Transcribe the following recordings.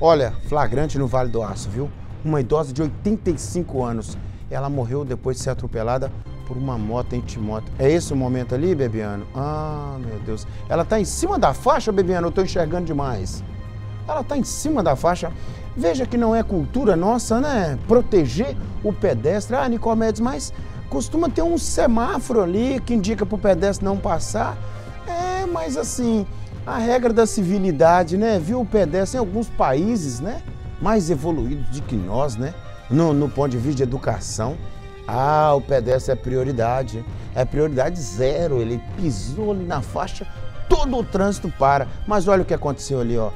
Olha, flagrante no Vale do Aço, viu? Uma idosa de 85 anos. Ela morreu depois de ser atropelada por uma moto em Timóteo. É esse o momento ali, Bebiano? Ah, meu Deus. Ela está em cima da faixa, Bebiano? Eu estou enxergando demais. Ela está em cima da faixa. Veja que não é cultura nossa, né? Proteger o pedestre. Ah, Nicomedes, mas costuma ter um semáforo ali que indica para o pedestre não passar. É, mas assim, a regra da civilidade, né? Viu o pedestre em assim, alguns países, né? Mais evoluídos do que nós, né? No, no ponto de vista de educação. Ah, o pedestre é prioridade. É prioridade zero. Ele pisou ali na faixa, todo o trânsito para. Mas olha o que aconteceu ali, ó.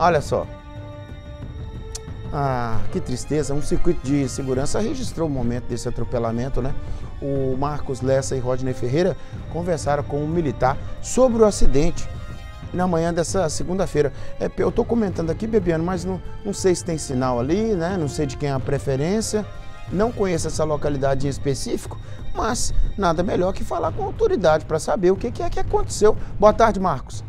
Olha só. Ah, que tristeza, um circuito de segurança registrou o momento desse atropelamento, né? O Marcos Lessa e Rodney Ferreira conversaram com um militar sobre o acidente na manhã dessa segunda-feira. É, eu estou comentando aqui, Bebiano, mas não, não sei se tem sinal ali, né? Não sei de quem é a preferência, não conheço essa localidade em específico, mas nada melhor que falar com a autoridade para saber o que, que é que aconteceu. Boa tarde, Marcos.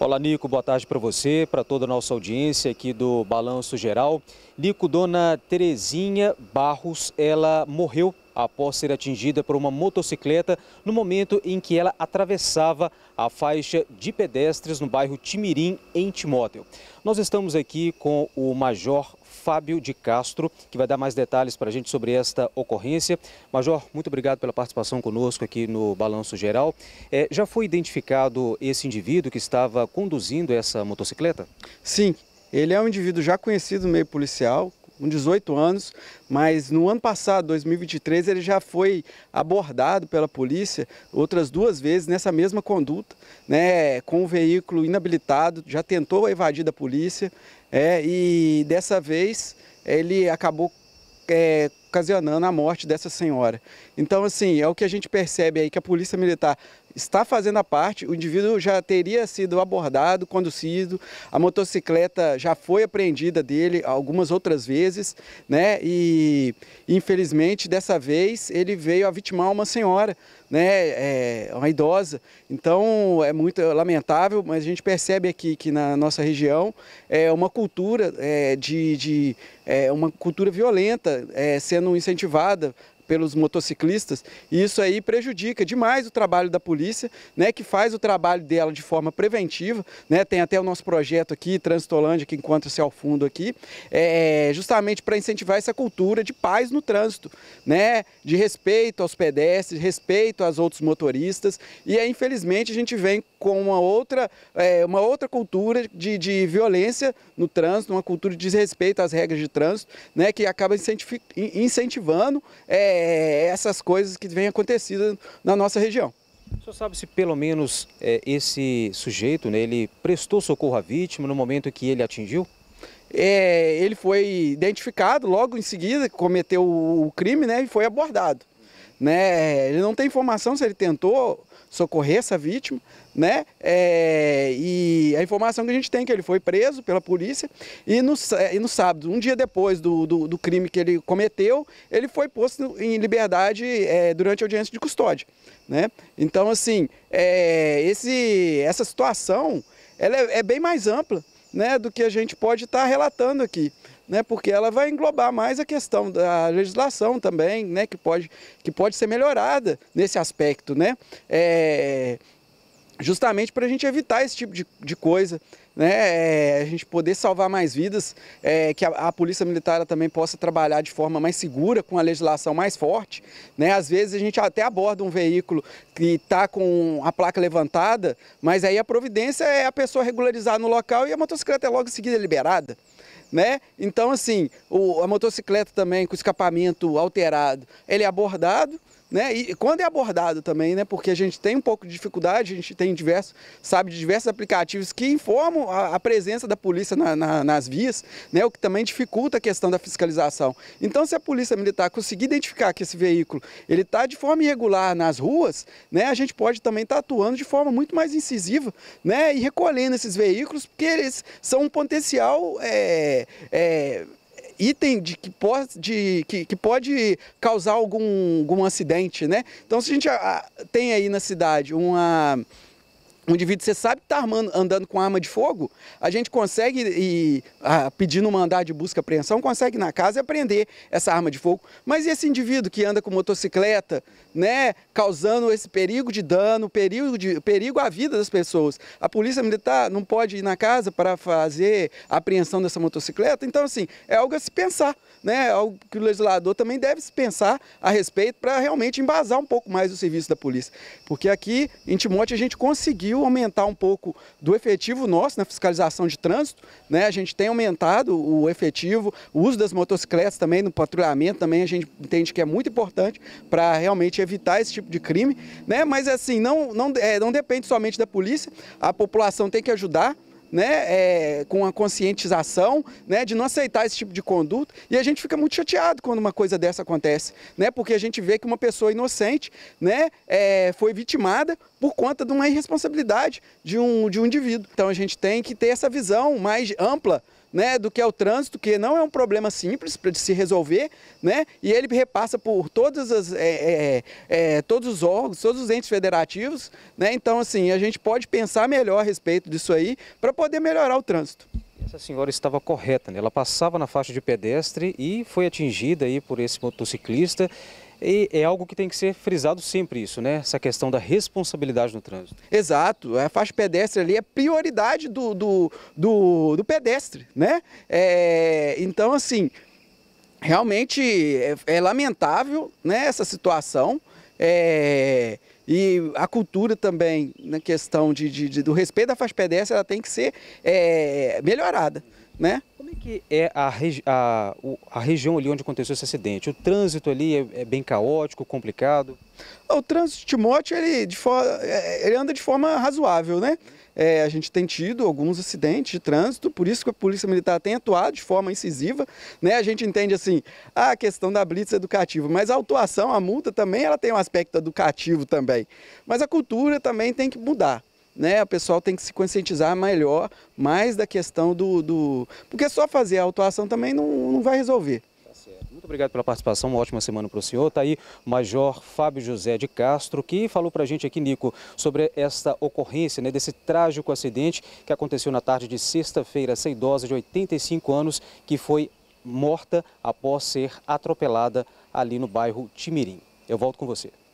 Olá, Nico. Boa tarde para você, para toda a nossa audiência aqui do Balanço Geral. Nico, dona Terezinha Barros, ela morreu após ser atingida por uma motocicleta no momento em que ela atravessava a faixa de pedestres no bairro Timirim, em Timóteo. Nós estamos aqui com o Major Fábio de Castro, que vai dar mais detalhes para a gente sobre esta ocorrência. Major, muito obrigado pela participação conosco aqui no Balanço Geral. É, já foi identificado esse indivíduo que estava conduzindo essa motocicleta? Sim, ele é um indivíduo já conhecido no meio policial, com 18 anos, mas no ano passado, 2023, ele já foi abordado pela polícia outras duas vezes nessa mesma conduta, né, com o veículo inabilitado, já tentou evadir da polícia, é, e dessa vez ele acabou é, ocasionando a morte dessa senhora. Então, assim, é o que a gente percebe aí que a polícia militar está fazendo a parte, o indivíduo já teria sido abordado, conduzido, a motocicleta já foi apreendida dele algumas outras vezes, né? E infelizmente dessa vez ele veio a vitimar uma senhora, né? É, uma idosa. Então é muito lamentável, mas a gente percebe aqui que na nossa região é uma cultura é, de, de é, uma cultura violenta é, sendo incentivada pelos motociclistas, e isso aí prejudica demais o trabalho da polícia, né, que faz o trabalho dela de forma preventiva, né, tem até o nosso projeto aqui, Transitolândia, que encontra-se ao fundo aqui, é, é justamente para incentivar essa cultura de paz no trânsito, né, de respeito aos pedestres, respeito aos outros motoristas, e aí, infelizmente a gente vem com uma outra, é, uma outra cultura de, de violência no trânsito, uma cultura de desrespeito às regras de trânsito, né, que acaba incentivando é, é, essas coisas que vêm acontecendo na nossa região. O senhor sabe se pelo menos é, esse sujeito, né, ele prestou socorro à vítima no momento que ele atingiu? É, ele foi identificado logo em seguida, cometeu o crime né, e foi abordado. Né? Ele não tem informação se ele tentou socorrer essa vítima, né? É, e a informação que a gente tem é que ele foi preso pela polícia e no, e no sábado, um dia depois do, do, do, crime que ele cometeu, ele foi posto em liberdade é, durante a audiência de custódia, né? Então, assim, é, esse, essa situação ela é, é bem mais ampla né, do que a gente pode estar tá relatando aqui né, porque ela vai englobar mais a questão da legislação também, né, que pode, que pode ser melhorada nesse aspecto, né, é, justamente para a gente evitar esse tipo de, de coisa, né, é, a gente poder salvar mais vidas, é, que a, a, polícia militar também possa trabalhar de forma mais segura, com a legislação mais forte. Né? Às vezes a gente até aborda um veículo que está com a placa levantada, mas aí a providência é a pessoa regularizar no local e a motocicleta é logo em seguida liberada né? Então, assim, o, a motocicleta também com escapamento alterado, ele é abordado, né? E quando é abordado também, né? Porque a gente tem um pouco de dificuldade, a gente tem diversos, sabe, de diversos aplicativos que informam a, a presença da polícia na, na, nas vias, né? O que também dificulta a questão da fiscalização. Então, se a polícia militar conseguir identificar que esse veículo ele está de forma irregular nas ruas, né? A gente pode também estar tá atuando de forma muito mais incisiva, né? E recolhendo esses veículos, porque eles são um potencial é, é, item de que pode, de, que, que pode causar algum, algum acidente, né? Então, se a gente a, ah, ah, tem aí na cidade uma um indivíduo, você sabe que está andando com arma de fogo, a gente consegue, e, a, ah, pedindo uma andar de busca e apreensão, consegue na casa e apreender essa arma de fogo. Mas esse indivíduo que anda com motocicleta, né, causando esse perigo de dano, perigo, de, perigo à vida das pessoas, a polícia militar tá, não pode ir na casa para fazer a apreensão dessa motocicleta? Então, assim, é algo a se pensar, né, é algo que o legislador também deve se pensar a respeito para realmente embasar um pouco mais o serviço da polícia. Porque aqui, em Timóteo, a gente conseguiu conseguiu aumentar um pouco do efetivo nosso na né, fiscalização de trânsito, né? A gente tem aumentado o efetivo, o uso das motocicletas também no patrulhamento também a gente entende que é muito importante para realmente evitar esse tipo de crime, né? Mas assim, não não, é, não depende somente da polícia, a população tem que ajudar né, é, com a conscientização né, de não aceitar esse tipo de conduta. E a gente fica muito chateado quando uma coisa dessa acontece, né, porque a gente vê que uma pessoa inocente né, é, foi vitimada por conta de uma irresponsabilidade de um, de um indivíduo. Então a gente tem que ter essa visão mais ampla né, do que é o trânsito, que não é um problema simples para se resolver, né, e ele repassa por todas as, é, é, é, todos os órgãos, todos os entes federativos. Né, então, assim, a gente pode pensar melhor a respeito disso aí para poder melhorar o trânsito. Essa senhora estava correta, né? ela passava na faixa de pedestre e foi atingida aí por esse motociclista e é algo que tem que ser frisado sempre isso, né? Essa questão da responsabilidade no trânsito. Exato. A faixa pedestre ali é prioridade do, do, do, do pedestre, né? É, então, assim, realmente é, é, lamentável né, essa situação. É, e a cultura também, na questão de, de, de, do respeito à faixa pedestre, ela tem que ser é, melhorada né? Como é que é a, regi a, a região ali onde aconteceu esse acidente? O trânsito ali é, é bem caótico, complicado? O trânsito de Timóteo, ele, de é, é, ele anda de forma razoável, né? É, a gente tem tido alguns acidentes de trânsito, por isso que a Polícia Militar tem atuado de forma incisiva. Né? A gente entende assim a questão da blitz educativa, mas a autuação, a multa também, ela tem um aspecto educativo também. Mas a cultura também tem que mudar né, o pessoal tem que se conscientizar melhor, mais da questão do... do... Porque só fazer a autuação também não, não vai resolver. Tá Muito obrigado pela participação, uma ótima semana para o senhor. Está aí Major Fábio José de Castro, que falou para a gente aqui, Nico, sobre esta ocorrência, né, desse trágico acidente que aconteceu na tarde de sexta-feira. Essa idosa de 85 anos que foi morta após ser atropelada ali no bairro Timirim. Eu volto com você.